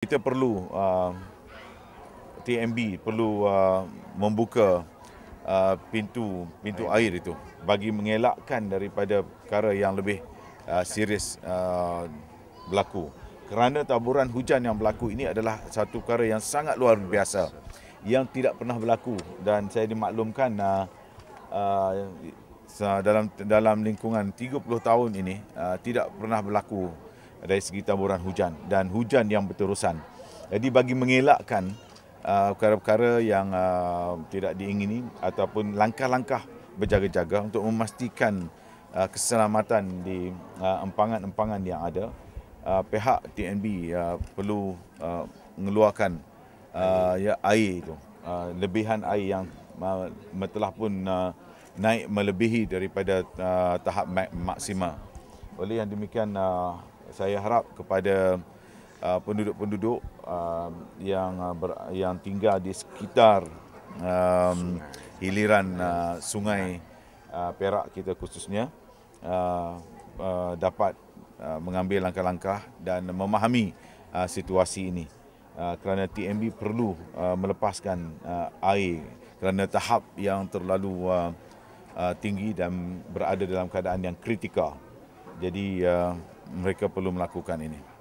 Kita perlu uh, TMB perlu uh, membuka pintu-pintu uh, air. air itu bagi mengelakkan daripada perkara yang lebih uh, serius uh, berlaku. Kerana taburan hujan yang berlaku ini adalah satu perkara yang sangat luar biasa yang tidak pernah berlaku dan saya dimaklumkan uh, uh, dalam dalam lingkungan 30 tahun ini uh, tidak pernah berlaku dari segi taburan hujan dan hujan yang berterusan. Jadi bagi mengelakkan uh, perkara-perkara yang uh, tidak diingini ataupun langkah-langkah berjaga-jaga untuk memastikan uh, keselamatan di uh, empangan-empangan yang ada, uh, pihak TNB uh, perlu uh, mengeluarkan uh, ya, air itu, uh, lebihan air yang uh, telah pun uh, naik melebihi daripada uh, tahap maksima. Oleh yang demikian, uh, saya harap kepada uh, penduduk-penduduk uh, yang uh, yang tinggal di sekitar um, hiliran uh, sungai uh, Perak kita khususnya uh, uh, dapat uh, mengambil langkah-langkah dan memahami uh, situasi ini uh, kerana TMB perlu uh, melepaskan uh, air kerana tahap yang terlalu uh, uh, tinggi dan berada dalam keadaan yang kritikal jadi uh, mereka perlu melakukan ini.